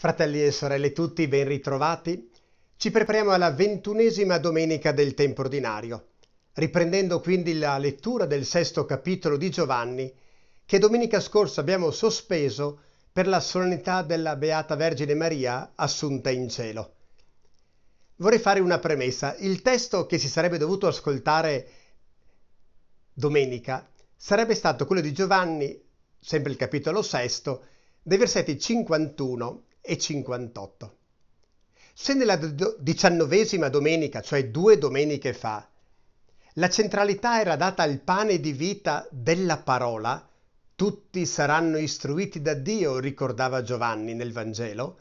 Fratelli e sorelle tutti, ben ritrovati. Ci prepariamo alla ventunesima domenica del tempo ordinario, riprendendo quindi la lettura del sesto capitolo di Giovanni, che domenica scorsa abbiamo sospeso per la solennità della Beata Vergine Maria assunta in cielo. Vorrei fare una premessa. Il testo che si sarebbe dovuto ascoltare domenica sarebbe stato quello di Giovanni, sempre il capitolo sesto, dei versetti 51 e 58. Se nella diciannovesima domenica, cioè due domeniche fa, la centralità era data al pane di vita della parola, tutti saranno istruiti da Dio, ricordava Giovanni nel Vangelo,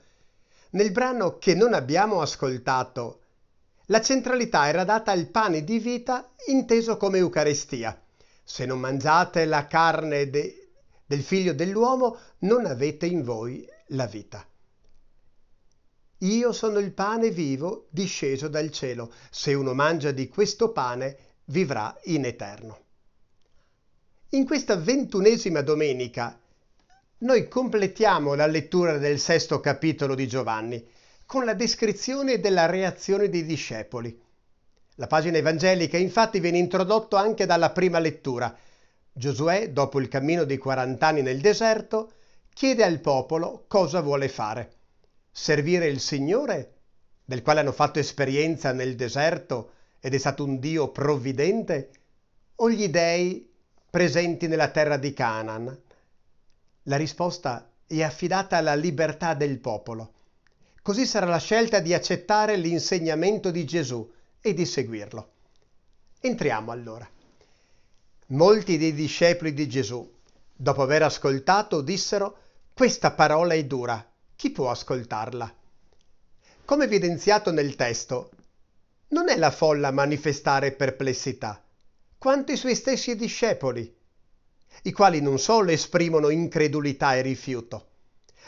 nel brano che non abbiamo ascoltato, la centralità era data al pane di vita inteso come Eucaristia. Se non mangiate la carne de- del figlio dell'uomo, non avete in voi la vita. Io sono il pane vivo disceso dal cielo. Se uno mangia di questo pane, vivrà in eterno. In questa ventunesima domenica noi completiamo la lettura del sesto capitolo di Giovanni con la descrizione della reazione dei discepoli. La pagina evangelica infatti viene introdotta anche dalla prima lettura. Giosuè, dopo il cammino di 40 anni nel deserto, chiede al popolo cosa vuole fare servire il Signore, del quale hanno fatto esperienza nel deserto ed è stato un Dio provvidente, o gli dei presenti nella terra di Canaan? La risposta è affidata alla libertà del popolo. Così sarà la scelta di accettare l'insegnamento di Gesù e di seguirlo. Entriamo allora. Molti dei discepoli di Gesù, dopo aver ascoltato, dissero, questa parola è dura, chi può ascoltarla? Come evidenziato nel testo, non è la folla a manifestare perplessità, quanto i suoi stessi discepoli, i quali non solo esprimono incredulità e rifiuto,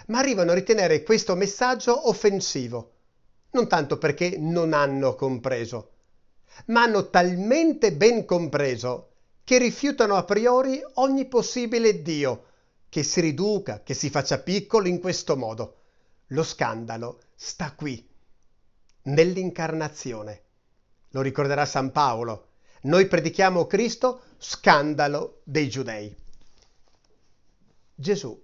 ma arrivano a ritenere questo messaggio offensivo, non tanto perché non hanno compreso, ma hanno talmente ben compreso che rifiutano a priori ogni possibile Dio che si riduca, che si faccia piccolo in questo modo lo scandalo sta qui, nell'incarnazione. Lo ricorderà San Paolo. Noi predichiamo Cristo, scandalo dei giudei. Gesù,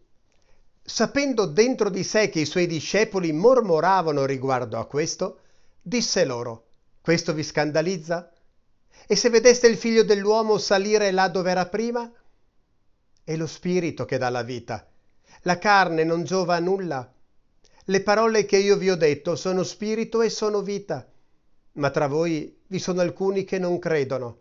sapendo dentro di sé che i suoi discepoli mormoravano riguardo a questo, disse loro, questo vi scandalizza? E se vedeste il figlio dell'uomo salire là dove era prima? È lo spirito che dà la vita. La carne non giova a nulla. Le parole che io vi ho detto sono spirito e sono vita, ma tra voi vi sono alcuni che non credono.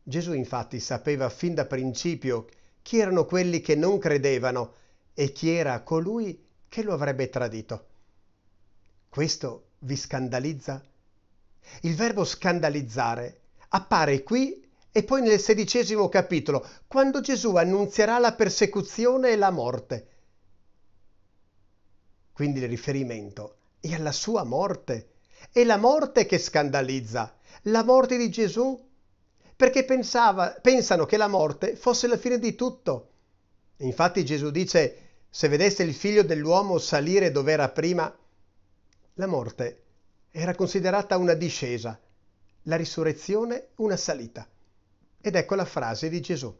Gesù infatti sapeva fin da principio chi erano quelli che non credevano e chi era colui che lo avrebbe tradito. Questo vi scandalizza? Il verbo scandalizzare appare qui e poi nel sedicesimo capitolo, quando Gesù annunzierà la persecuzione e la morte quindi il riferimento è alla sua morte. È la morte che scandalizza, la morte di Gesù, perché pensava, pensano che la morte fosse la fine di tutto. Infatti Gesù dice, se vedesse il figlio dell'uomo salire dove era prima, la morte era considerata una discesa, la risurrezione una salita. Ed ecco la frase di Gesù.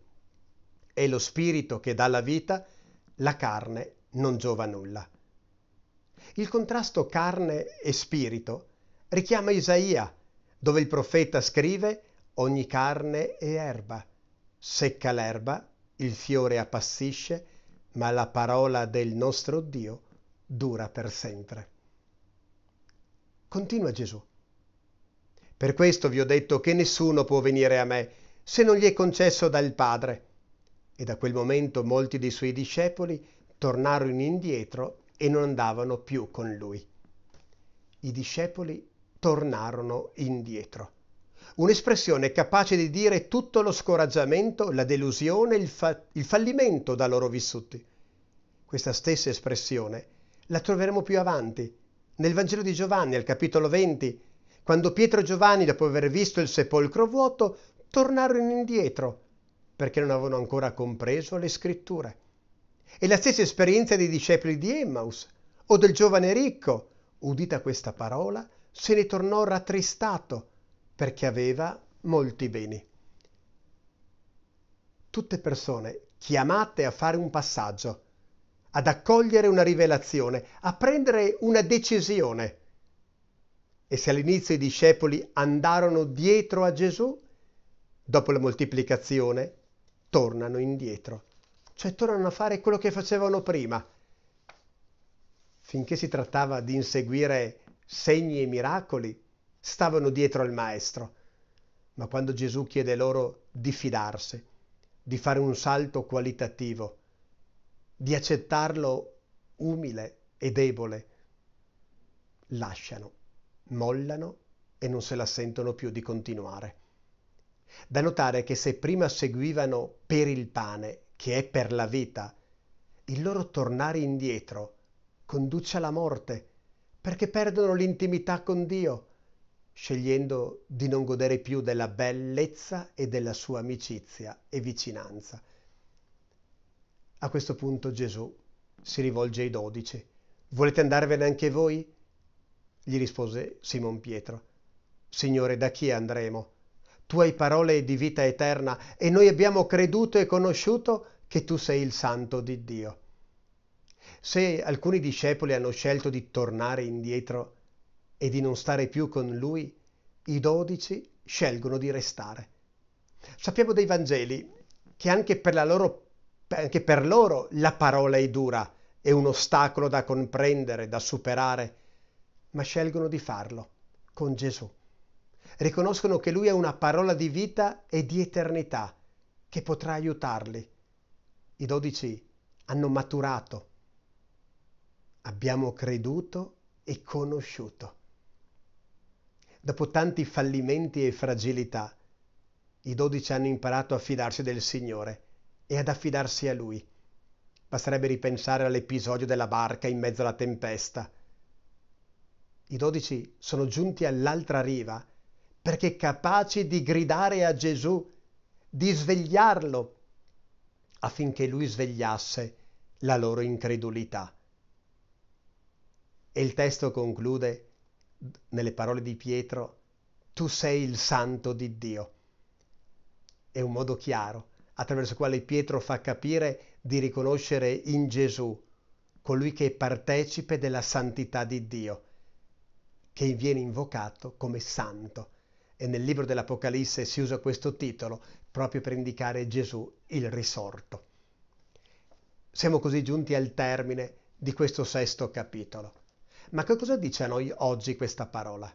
È lo spirito che dà la vita, la carne non giova nulla. Il contrasto carne e spirito richiama Isaia, dove il profeta scrive ogni carne è erba. Secca l'erba, il fiore appassisce, ma la parola del nostro Dio dura per sempre. Continua Gesù. Per questo vi ho detto che nessuno può venire a me se non gli è concesso dal Padre. E da quel momento molti dei suoi discepoli tornarono indietro e non andavano più con lui. I discepoli tornarono indietro. Un'espressione capace di dire tutto lo scoraggiamento, la delusione, il, fa- il fallimento da loro vissuti. Questa stessa espressione la troveremo più avanti, nel Vangelo di Giovanni, al capitolo 20, quando Pietro e Giovanni, dopo aver visto il sepolcro vuoto, tornarono indietro perché non avevano ancora compreso le scritture. È la stessa esperienza dei discepoli di Emmaus o del giovane ricco. Udita questa parola, se ne tornò rattristato perché aveva molti beni. Tutte persone chiamate a fare un passaggio, ad accogliere una rivelazione, a prendere una decisione. E se all'inizio i discepoli andarono dietro a Gesù, dopo la moltiplicazione tornano indietro cioè tornano a fare quello che facevano prima. Finché si trattava di inseguire segni e miracoli, stavano dietro al maestro. Ma quando Gesù chiede loro di fidarsi, di fare un salto qualitativo, di accettarlo umile e debole, lasciano, mollano e non se la sentono più di continuare. Da notare che se prima seguivano per il pane che è per la vita, il loro tornare indietro conduce alla morte, perché perdono l'intimità con Dio, scegliendo di non godere più della bellezza e della sua amicizia e vicinanza. A questo punto Gesù si rivolge ai dodici. Volete andarvene anche voi? Gli rispose Simon Pietro. Signore, da chi andremo? tue parole di vita eterna e noi abbiamo creduto e conosciuto che tu sei il santo di Dio. Se alcuni discepoli hanno scelto di tornare indietro e di non stare più con lui, i dodici scelgono di restare. Sappiamo dei Vangeli che anche per, loro, anche per loro la parola è dura, è un ostacolo da comprendere, da superare, ma scelgono di farlo con Gesù riconoscono che lui è una parola di vita e di eternità che potrà aiutarli. I dodici hanno maturato, abbiamo creduto e conosciuto. Dopo tanti fallimenti e fragilità, i dodici hanno imparato a fidarsi del Signore e ad affidarsi a Lui. Basterebbe ripensare all'episodio della barca in mezzo alla tempesta. I dodici sono giunti all'altra riva perché capaci di gridare a Gesù, di svegliarlo, affinché lui svegliasse la loro incredulità. E il testo conclude nelle parole di Pietro, tu sei il santo di Dio. È un modo chiaro attraverso il quale Pietro fa capire di riconoscere in Gesù colui che è partecipe della santità di Dio, che viene invocato come santo e nel libro dell'Apocalisse si usa questo titolo proprio per indicare Gesù il risorto. Siamo così giunti al termine di questo sesto capitolo. Ma che cosa dice a noi oggi questa parola?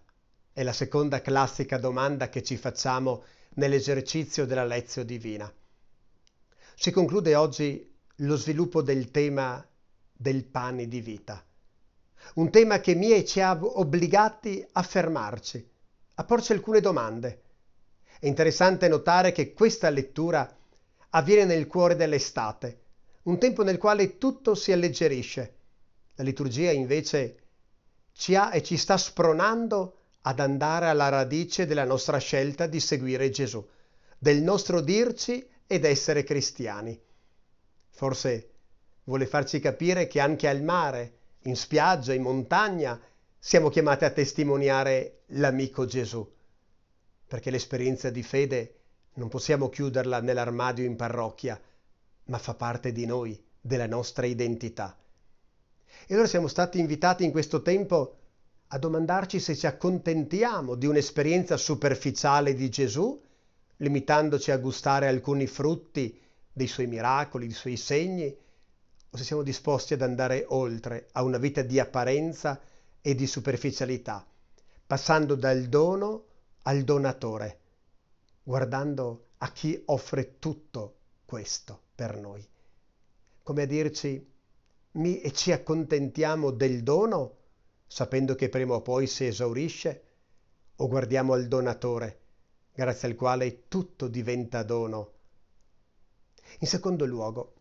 È la seconda classica domanda che ci facciamo nell'esercizio della lezione divina. Si conclude oggi lo sviluppo del tema del pane di vita, un tema che mi e ci ha obbligati a fermarci, a porci alcune domande. È interessante notare che questa lettura avviene nel cuore dell'estate, un tempo nel quale tutto si alleggerisce. La liturgia invece ci ha e ci sta spronando ad andare alla radice della nostra scelta di seguire Gesù, del nostro dirci ed essere cristiani. Forse vuole farci capire che anche al mare, in spiaggia, in montagna, siamo chiamati a testimoniare l'amico Gesù, perché l'esperienza di fede non possiamo chiuderla nell'armadio in parrocchia, ma fa parte di noi, della nostra identità. E allora siamo stati invitati in questo tempo a domandarci se ci accontentiamo di un'esperienza superficiale di Gesù, limitandoci a gustare alcuni frutti dei suoi miracoli, dei suoi segni, o se siamo disposti ad andare oltre a una vita di apparenza, e di superficialità, passando dal dono al donatore, guardando a chi offre tutto questo per noi. Come a dirci, mi, e ci accontentiamo del dono, sapendo che prima o poi si esaurisce, o guardiamo al donatore, grazie al quale tutto diventa dono. In secondo luogo,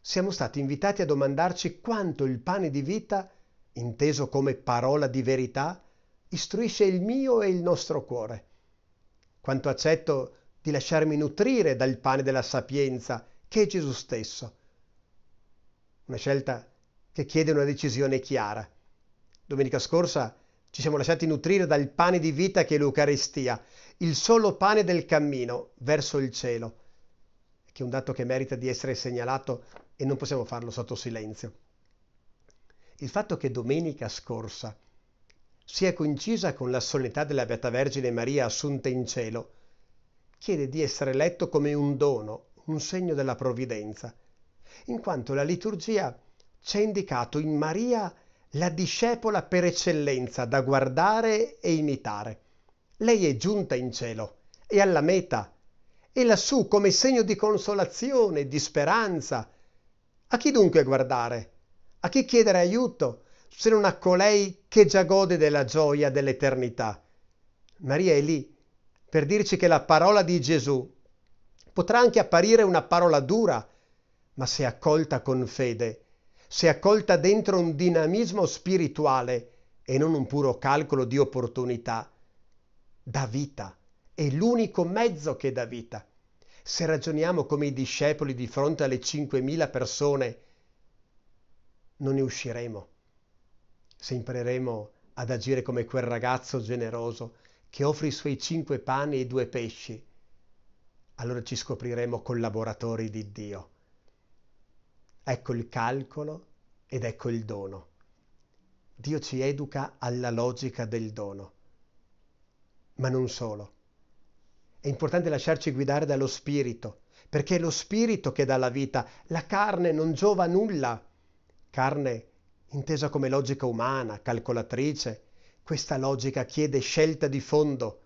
siamo stati invitati a domandarci quanto il pane di vita è inteso come parola di verità, istruisce il mio e il nostro cuore. Quanto accetto di lasciarmi nutrire dal pane della sapienza, che è Gesù stesso. Una scelta che chiede una decisione chiara. Domenica scorsa ci siamo lasciati nutrire dal pane di vita che è l'Eucaristia, il solo pane del cammino verso il cielo, che è un dato che merita di essere segnalato e non possiamo farlo sotto silenzio il fatto che domenica scorsa sia coincisa con la solennità della Beata Vergine Maria assunta in cielo, chiede di essere letto come un dono, un segno della provvidenza, in quanto la liturgia ci ha indicato in Maria la discepola per eccellenza da guardare e imitare. Lei è giunta in cielo, è alla meta, e lassù come segno di consolazione, di speranza. A chi dunque guardare? A chi chiedere aiuto se non a colei che già gode della gioia dell'eternità? Maria è lì per dirci che la parola di Gesù potrà anche apparire una parola dura, ma se accolta con fede, se accolta dentro un dinamismo spirituale e non un puro calcolo di opportunità, dà vita, è l'unico mezzo che dà vita. Se ragioniamo come i discepoli di fronte alle 5.000 persone non ne usciremo se impareremo ad agire come quel ragazzo generoso che offre i suoi cinque pani e due pesci, allora ci scopriremo collaboratori di Dio. Ecco il calcolo ed ecco il dono. Dio ci educa alla logica del dono, ma non solo. È importante lasciarci guidare dallo Spirito, perché è lo Spirito che dà la vita, la carne non giova nulla Carne, intesa come logica umana, calcolatrice, questa logica chiede scelta di fondo,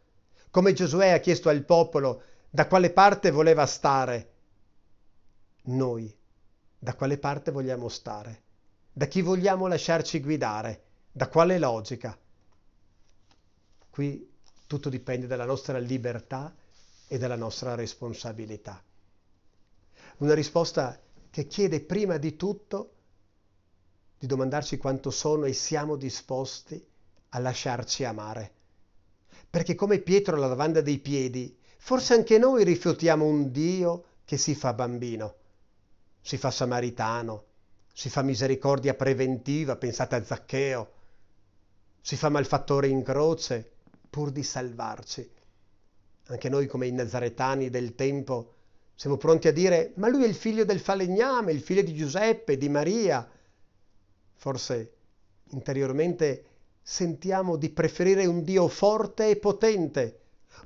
come Giosuè ha chiesto al popolo da quale parte voleva stare. Noi, da quale parte vogliamo stare? Da chi vogliamo lasciarci guidare? Da quale logica? Qui tutto dipende dalla nostra libertà e dalla nostra responsabilità. Una risposta che chiede prima di tutto di domandarci quanto sono e siamo disposti a lasciarci amare. Perché come Pietro alla lavanda dei piedi, forse anche noi rifiutiamo un Dio che si fa bambino, si fa samaritano, si fa misericordia preventiva, pensate a Zaccheo, si fa malfattore in croce pur di salvarci. Anche noi come i nazaretani del tempo siamo pronti a dire ma lui è il figlio del falegname, il figlio di Giuseppe, di Maria, Forse interiormente sentiamo di preferire un Dio forte e potente,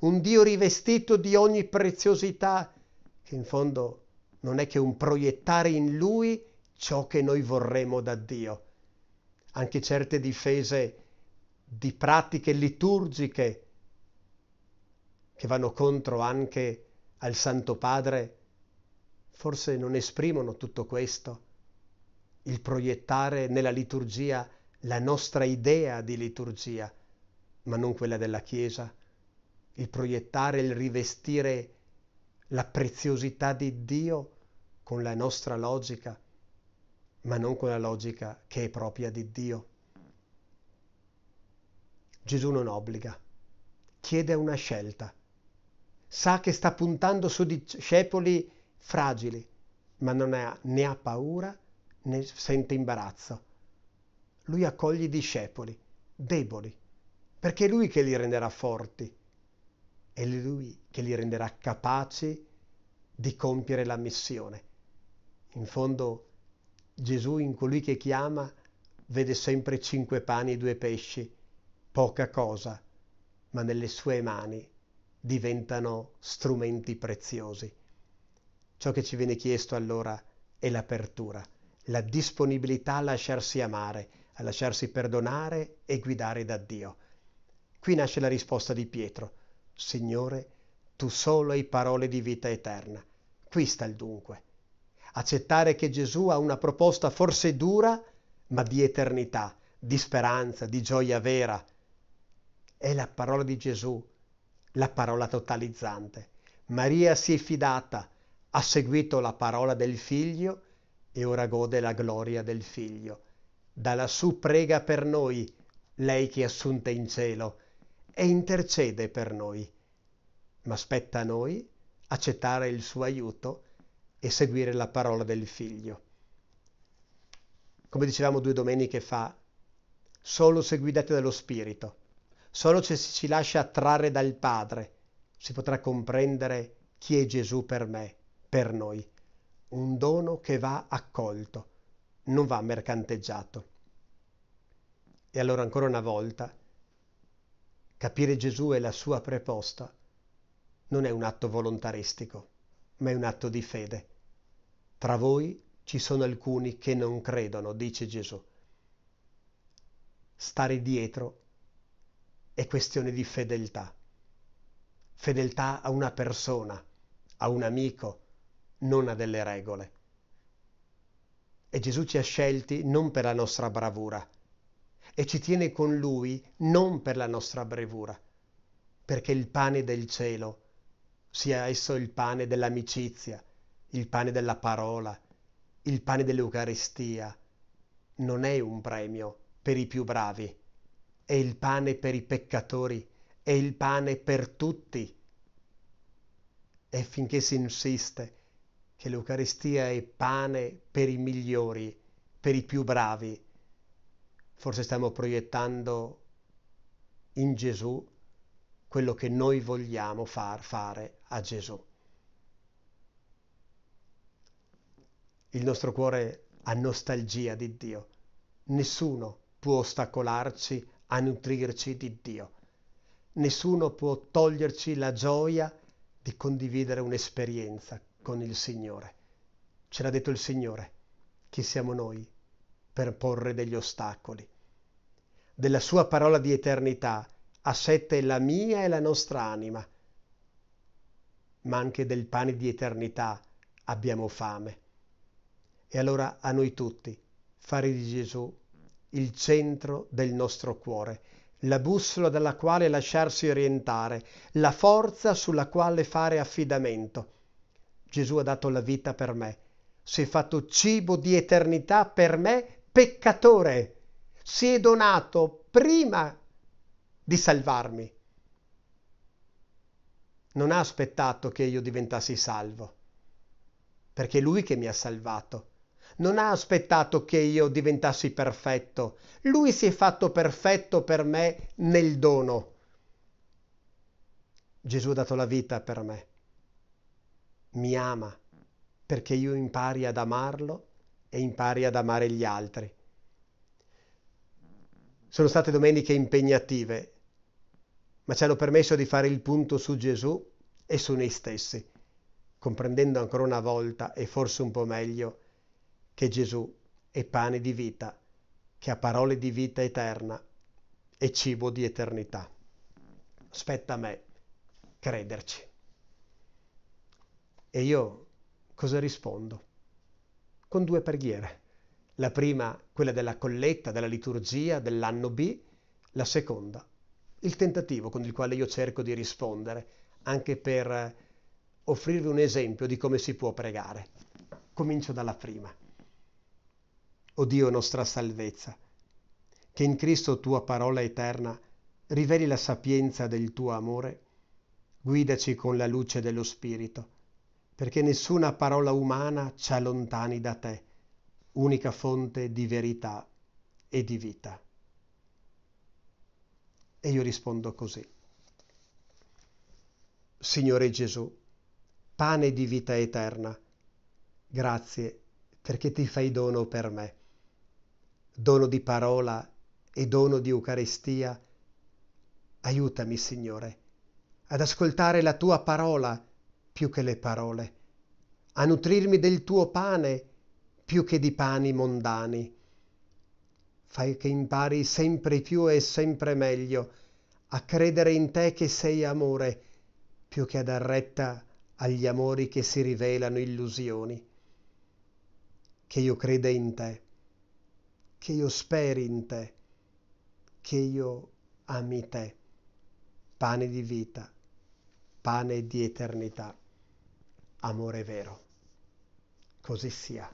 un Dio rivestito di ogni preziosità, che in fondo non è che un proiettare in Lui ciò che noi vorremmo da Dio. Anche certe difese di pratiche liturgiche che vanno contro anche al Santo Padre, forse non esprimono tutto questo, il proiettare nella liturgia la nostra idea di liturgia, ma non quella della Chiesa, il proiettare, il rivestire la preziosità di Dio con la nostra logica, ma non con la logica che è propria di Dio. Gesù non obbliga, chiede una scelta. Sa che sta puntando su discepoli fragili, ma non ha, ne ha paura ne sente imbarazzo. Lui accoglie i discepoli, deboli, perché è lui che li renderà forti, è lui che li renderà capaci di compiere la missione. In fondo Gesù in colui che chiama vede sempre cinque pani e due pesci, poca cosa, ma nelle sue mani diventano strumenti preziosi. Ciò che ci viene chiesto allora è l'apertura la disponibilità a lasciarsi amare, a lasciarsi perdonare e guidare da Dio. Qui nasce la risposta di Pietro, Signore, tu solo hai parole di vita eterna. Qui sta il dunque. Accettare che Gesù ha una proposta forse dura, ma di eternità, di speranza, di gioia vera. È la parola di Gesù, la parola totalizzante. Maria si è fidata, ha seguito la parola del figlio e ora gode la gloria del Figlio. Da lassù prega per noi, lei che è assunta in cielo, e intercede per noi. Ma spetta a noi accettare il suo aiuto e seguire la parola del Figlio. Come dicevamo due domeniche fa, solo se guidati dallo Spirito, solo se ci lascia attrarre dal Padre, si potrà comprendere chi è Gesù per me, per noi un dono che va accolto, non va mercanteggiato. E allora ancora una volta, capire Gesù e la sua preposta non è un atto volontaristico, ma è un atto di fede. Tra voi ci sono alcuni che non credono, dice Gesù. Stare dietro è questione di fedeltà. Fedeltà a una persona, a un amico, non ha delle regole. E Gesù ci ha scelti non per la nostra bravura e ci tiene con Lui non per la nostra brevura, perché il pane del cielo sia esso il pane dell'amicizia, il pane della parola, il pane dell'Eucaristia, non è un premio per i più bravi, è il pane per i peccatori, è il pane per tutti. E finché si insiste, che l'Eucaristia è pane per i migliori, per i più bravi. Forse stiamo proiettando in Gesù quello che noi vogliamo far fare a Gesù. Il nostro cuore ha nostalgia di Dio. Nessuno può ostacolarci a nutrirci di Dio. Nessuno può toglierci la gioia di condividere un'esperienza con il Signore. Ce l'ha detto il Signore. Chi siamo noi per porre degli ostacoli? Della sua parola di eternità assette la mia e la nostra anima, ma anche del pane di eternità abbiamo fame. E allora a noi tutti fare di Gesù il centro del nostro cuore, la bussola dalla quale lasciarsi orientare, la forza sulla quale fare affidamento, Gesù ha dato la vita per me, si è fatto cibo di eternità per me, peccatore, si è donato prima di salvarmi. Non ha aspettato che io diventassi salvo, perché è lui che mi ha salvato. Non ha aspettato che io diventassi perfetto, lui si è fatto perfetto per me nel dono. Gesù ha dato la vita per me mi ama perché io impari ad amarlo e impari ad amare gli altri. Sono state domeniche impegnative, ma ci hanno permesso di fare il punto su Gesù e su noi stessi, comprendendo ancora una volta e forse un po' meglio che Gesù è pane di vita, che ha parole di vita eterna e cibo di eternità. Spetta a me crederci. E io cosa rispondo? Con due preghiere. La prima, quella della colletta, della liturgia, dell'anno B, la seconda, il tentativo con il quale io cerco di rispondere, anche per eh, offrirvi un esempio di come si può pregare. Comincio dalla prima. O Dio nostra salvezza, che in Cristo tua parola eterna riveli la sapienza del tuo amore, guidaci con la luce dello Spirito perché nessuna parola umana ci allontani da te, unica fonte di verità e di vita. E io rispondo così. Signore Gesù, pane di vita eterna, grazie perché ti fai dono per me, dono di parola e dono di Eucaristia. Aiutami, Signore, ad ascoltare la tua parola più che le parole, a nutrirmi del tuo pane più che di pani mondani. Fai che impari sempre più e sempre meglio a credere in te che sei amore più che a dar retta agli amori che si rivelano illusioni. Che io creda in te, che io speri in te, che io ami te, pane di vita, pane di eternità amore vero. Così sia.